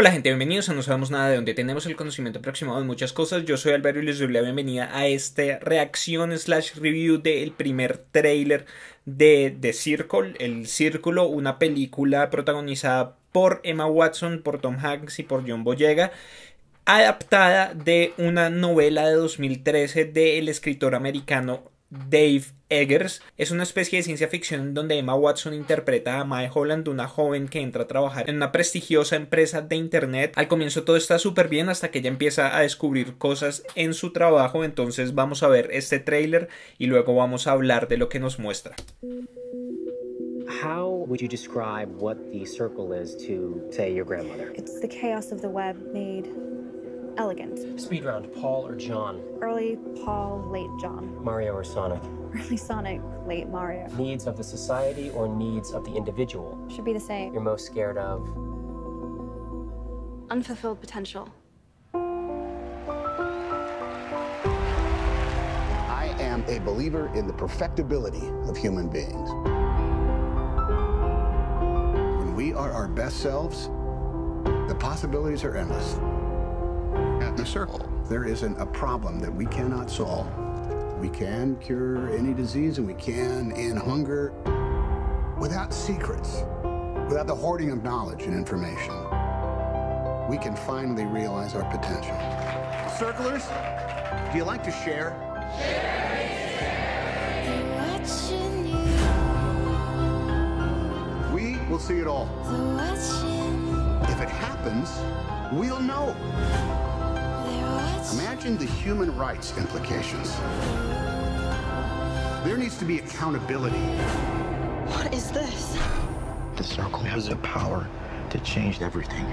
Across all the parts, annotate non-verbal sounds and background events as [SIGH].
Hola gente, bienvenidos a No Sabemos Nada de donde tenemos el conocimiento aproximado de muchas cosas. Yo soy Alberto y les doy la bienvenida a esta reacción slash review del primer trailer de The Circle, El Círculo, una película protagonizada por Emma Watson, por Tom Hanks y por John Boyega adaptada de una novela de 2013 del escritor americano Dave Eggers. Es una especie de ciencia ficción donde Emma Watson interpreta a Mae Holland, una joven que entra a trabajar en una prestigiosa empresa de internet. Al comienzo todo está súper bien hasta que ella empieza a descubrir cosas en su trabajo. Entonces vamos a ver este tráiler y luego vamos a hablar de lo que nos muestra. web Elegant. Speed round, Paul or John? Early Paul, late John. Mario or Sonic? Early Sonic, late Mario. Needs of the society or needs of the individual? Should be the same. You're most scared of? Unfulfilled potential. I am a believer in the perfectibility of human beings. When we are our best selves, the possibilities are endless the circle. There isn't a problem that we cannot solve. We can cure any disease and we can end hunger without secrets, without the hoarding of knowledge and information. We can finally realize our potential. Circlers, do you like to share? share. We will see it all. If it happens, we'll know rights. Imagine the human rights implications. There needs to be accountability. What is this? The circle has the power to change everything.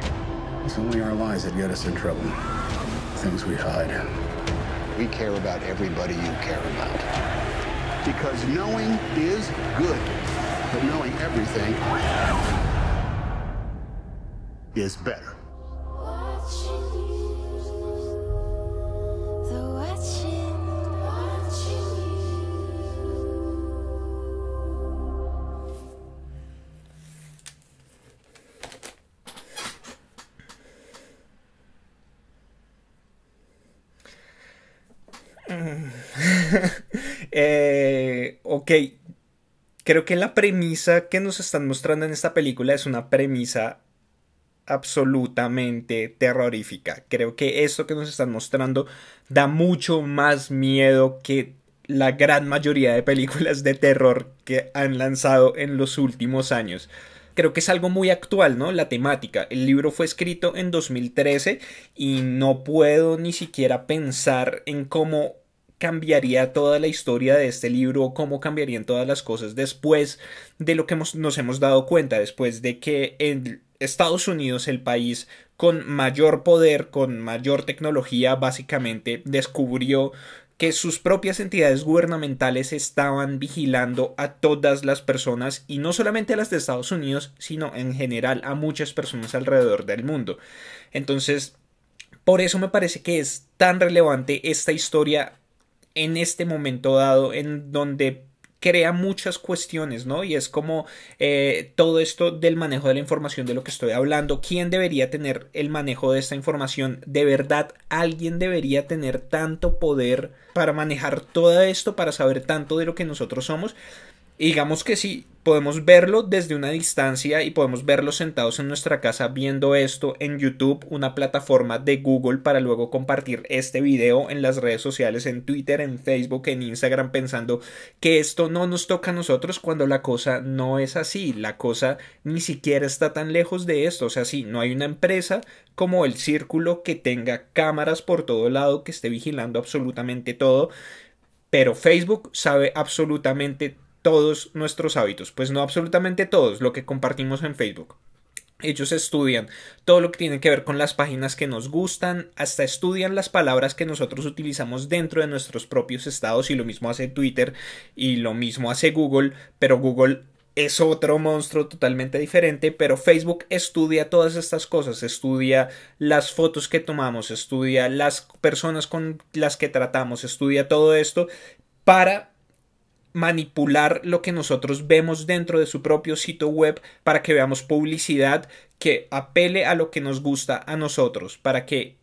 It's only our lies that get us in trouble. Things we hide. We care about everybody you care about. Because knowing is good, but knowing everything is better. [LAUGHS] Eh, ok, creo que la premisa que nos están mostrando en esta película es una premisa absolutamente terrorífica. Creo que esto que nos están mostrando da mucho más miedo que la gran mayoría de películas de terror que han lanzado en los últimos años creo que es algo muy actual, ¿no? La temática. El libro fue escrito en 2013 y no puedo ni siquiera pensar en cómo cambiaría toda la historia de este libro, cómo cambiarían todas las cosas después de lo que nos hemos dado cuenta, después de que en Estados Unidos, el país con mayor poder, con mayor tecnología, básicamente descubrió que sus propias entidades gubernamentales estaban vigilando a todas las personas y no solamente a las de Estados Unidos, sino en general a muchas personas alrededor del mundo. Entonces, por eso me parece que es tan relevante esta historia en este momento dado en donde crea muchas cuestiones, ¿no? Y es como eh, todo esto del manejo de la información de lo que estoy hablando, ¿quién debería tener el manejo de esta información? ¿De verdad alguien debería tener tanto poder para manejar todo esto, para saber tanto de lo que nosotros somos? digamos que sí, podemos verlo desde una distancia y podemos verlo sentados en nuestra casa viendo esto en YouTube, una plataforma de Google para luego compartir este video en las redes sociales, en Twitter, en Facebook, en Instagram, pensando que esto no nos toca a nosotros cuando la cosa no es así, la cosa ni siquiera está tan lejos de esto, o sea, sí, no hay una empresa como el círculo que tenga cámaras por todo lado, que esté vigilando absolutamente todo. Pero Facebook sabe absolutamente todos nuestros hábitos, pues no absolutamente todos, lo que compartimos en Facebook. Ellos estudian todo lo que tiene que ver con las páginas que nos gustan, hasta estudian las palabras que nosotros utilizamos dentro de nuestros propios estados y lo mismo hace Twitter y lo mismo hace Google, pero Google es otro monstruo totalmente diferente, pero Facebook estudia todas estas cosas, estudia las fotos que tomamos, estudia las personas con las que tratamos, estudia todo esto para manipular lo que nosotros vemos dentro de su propio sitio web para que veamos publicidad que apele a lo que nos gusta a nosotros, para que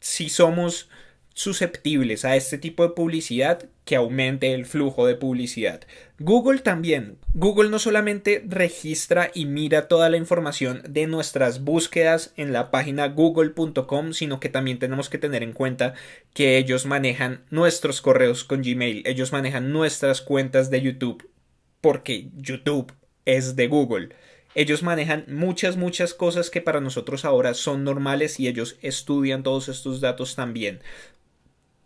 si somos susceptibles a este tipo de publicidad que aumente el flujo de publicidad. Google también. Google no solamente registra y mira toda la información de nuestras búsquedas en la página google.com, sino que también tenemos que tener en cuenta que ellos manejan nuestros correos con Gmail, ellos manejan nuestras cuentas de YouTube, porque YouTube es de Google. Ellos manejan muchas, muchas cosas que para nosotros ahora son normales y ellos estudian todos estos datos también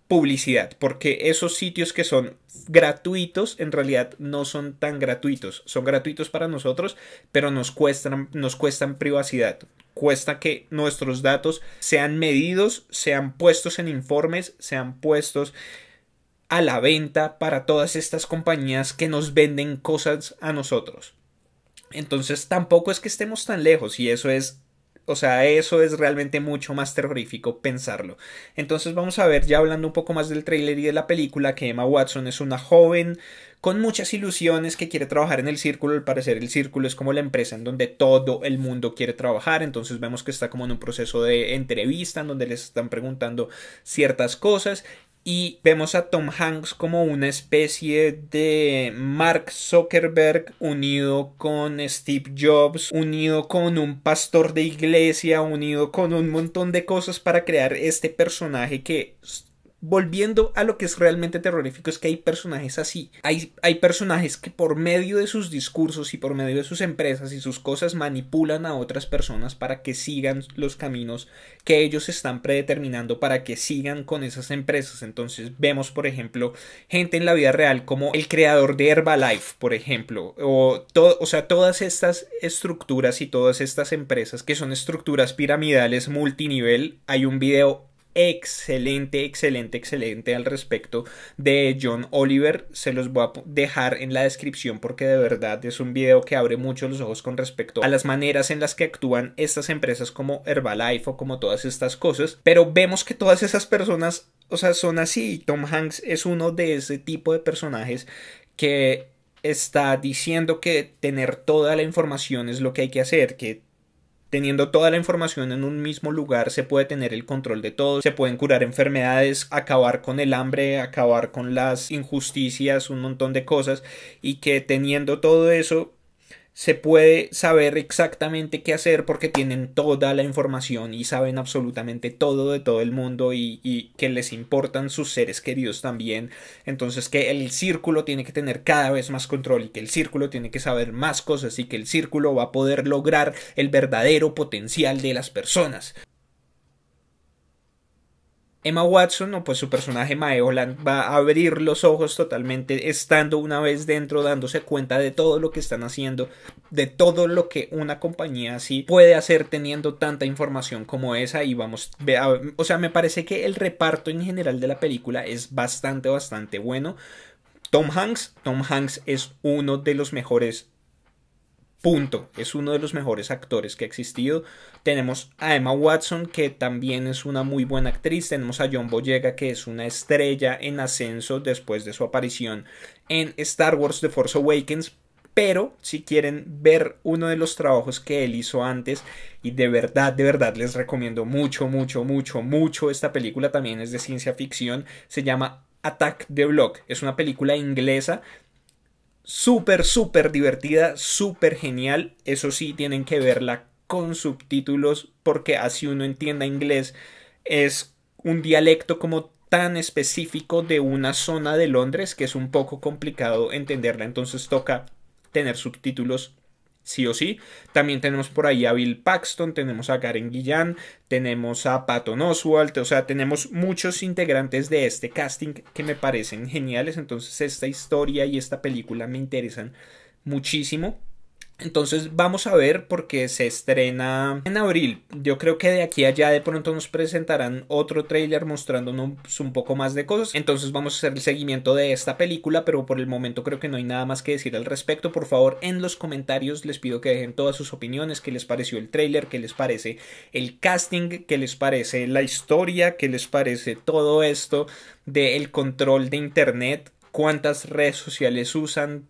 publicidad, porque esos sitios que son gratuitos en realidad no son tan gratuitos, son gratuitos para nosotros, pero nos cuestan, nos cuestan privacidad, cuesta que nuestros datos sean medidos, sean puestos en informes, sean puestos a la venta para todas estas compañías que nos venden cosas a nosotros. Entonces tampoco es que estemos tan lejos y eso es o sea, eso es realmente mucho más terrorífico pensarlo. Entonces vamos a ver, ya hablando un poco más del tráiler y de la película, que Emma Watson es una joven con muchas ilusiones que quiere trabajar en el círculo. Al parecer el círculo es como la empresa en donde todo el mundo quiere trabajar. Entonces vemos que está como en un proceso de entrevista en donde les están preguntando ciertas cosas y vemos a Tom Hanks como una especie de Mark Zuckerberg unido con Steve Jobs, unido con un pastor de iglesia, unido con un montón de cosas para crear este personaje que volviendo a lo que es realmente terrorífico es que hay personajes así. Hay, personajes que por medio de sus discursos y por medio de sus empresas y sus cosas manipulan a otras personas para que sigan los caminos que ellos están predeterminando para que sigan con esas empresas. Entonces vemos, por ejemplo, gente en la vida real como el creador de Herbalife, por ejemplo, o, o sea, todas estas estructuras y todas estas empresas que son estructuras piramidales multinivel. Hay un video excelente, excelente, excelente al respecto de John Oliver. Se los voy a dejar en la descripción porque de verdad es un video que abre mucho los ojos con respecto a las maneras en las que actúan estas empresas como Herbalife o como todas estas cosas. Pero vemos que todas esas personas, o sea, son así. Tom Hanks es uno de ese tipo de personajes que está diciendo que tener toda la información es lo que hay que hacer, que Teniendo toda la información en un mismo lugar se puede tener el control de todo, se pueden curar enfermedades, acabar con el hambre, acabar con las injusticias, un montón de cosas y que teniendo todo eso se puede saber exactamente qué hacer porque tienen toda la información y saben absolutamente todo de todo el mundo y, que les importan sus seres queridos también. Entonces que el círculo tiene que tener cada vez más control y que el círculo tiene que saber más cosas y que el círculo va a poder lograr el verdadero potencial de las personas. Emma Watson, o pues su personaje Mae Holland, va a abrir los ojos totalmente estando una vez dentro, dándose cuenta de todo lo que están haciendo, de todo lo que una compañía así puede hacer teniendo tanta información como esa. Y vamos, o sea, me parece que el reparto en general de la película es bastante, bastante bueno. Tom Hanks, Tom Hanks es uno de los mejores Punto. Es uno de los mejores actores que ha existido. Tenemos a Emma Watson, que también es una muy buena actriz. Tenemos a John Boyega, que es una estrella en ascenso después de su aparición en Star Wars The Force Awakens. Pero si quieren ver uno de los trabajos que él hizo antes, y de verdad, de verdad les recomiendo mucho, mucho, mucho, mucho esta película, también es de ciencia ficción, se llama Attack the Block. Es una película inglesa súper, súper divertida, súper genial. Eso sí, tienen que verla con subtítulos porque así uno entienda inglés. Es un dialecto como tan específico de una zona de Londres que es un poco complicado entenderla. Entonces toca tener subtítulos sí o sí. También tenemos por ahí a Bill Paxton, tenemos a Karen Guillán, tenemos a Patton Oswalt, o sea, tenemos muchos integrantes de este casting que me parecen geniales. Entonces, esta historia y esta película me interesan muchísimo. Entonces vamos a ver porque se estrena en abril. Yo creo que de aquí a allá de pronto nos presentarán otro trailer mostrándonos un poco más de cosas. Entonces vamos a hacer el seguimiento de esta película, pero por el momento creo que no hay nada más que decir al respecto. Por favor, en los comentarios les pido que dejen todas sus opiniones, qué les pareció el trailer, qué les parece el casting, qué les parece la historia, qué les parece todo esto del control de internet, cuántas redes sociales usan,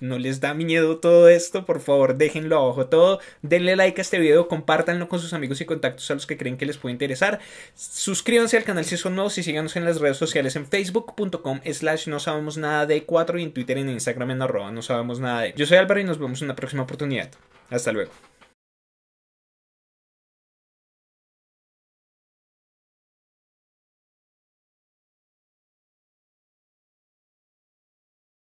no les da miedo todo esto, por favor déjenlo abajo todo, denle like a este video, compártanlo con sus amigos y contactos a los que creen que les puede interesar, suscríbanse al canal si son nuevos y síganos en las redes sociales en facebook.com slash no sabemos nada de 4 y en Twitter en Instagram en arroba no sabemos nada de. Yo soy Álvaro y nos vemos en una próxima oportunidad. Hasta luego.